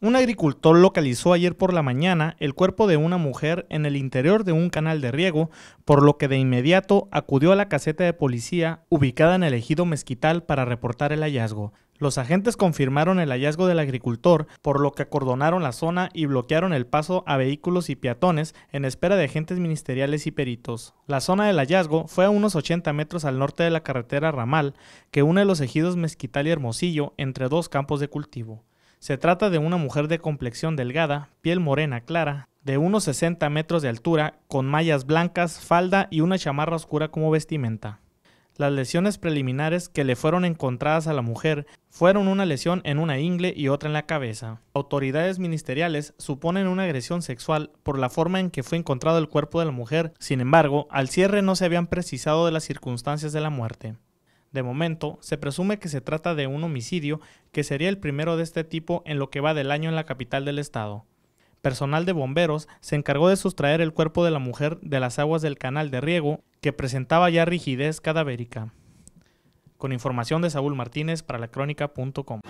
Un agricultor localizó ayer por la mañana el cuerpo de una mujer en el interior de un canal de riego, por lo que de inmediato acudió a la caseta de policía ubicada en el ejido mezquital para reportar el hallazgo. Los agentes confirmaron el hallazgo del agricultor, por lo que acordonaron la zona y bloquearon el paso a vehículos y peatones en espera de agentes ministeriales y peritos. La zona del hallazgo fue a unos 80 metros al norte de la carretera Ramal, que une los ejidos Mezquital y Hermosillo entre dos campos de cultivo. Se trata de una mujer de complexión delgada, piel morena clara, de unos 60 metros de altura, con mallas blancas, falda y una chamarra oscura como vestimenta. Las lesiones preliminares que le fueron encontradas a la mujer fueron una lesión en una ingle y otra en la cabeza. Autoridades ministeriales suponen una agresión sexual por la forma en que fue encontrado el cuerpo de la mujer, sin embargo, al cierre no se habían precisado de las circunstancias de la muerte momento, se presume que se trata de un homicidio que sería el primero de este tipo en lo que va del año en la capital del estado. Personal de bomberos se encargó de sustraer el cuerpo de la mujer de las aguas del canal de riego que presentaba ya rigidez cadavérica. Con información de Saúl Martínez para La Crónica.com.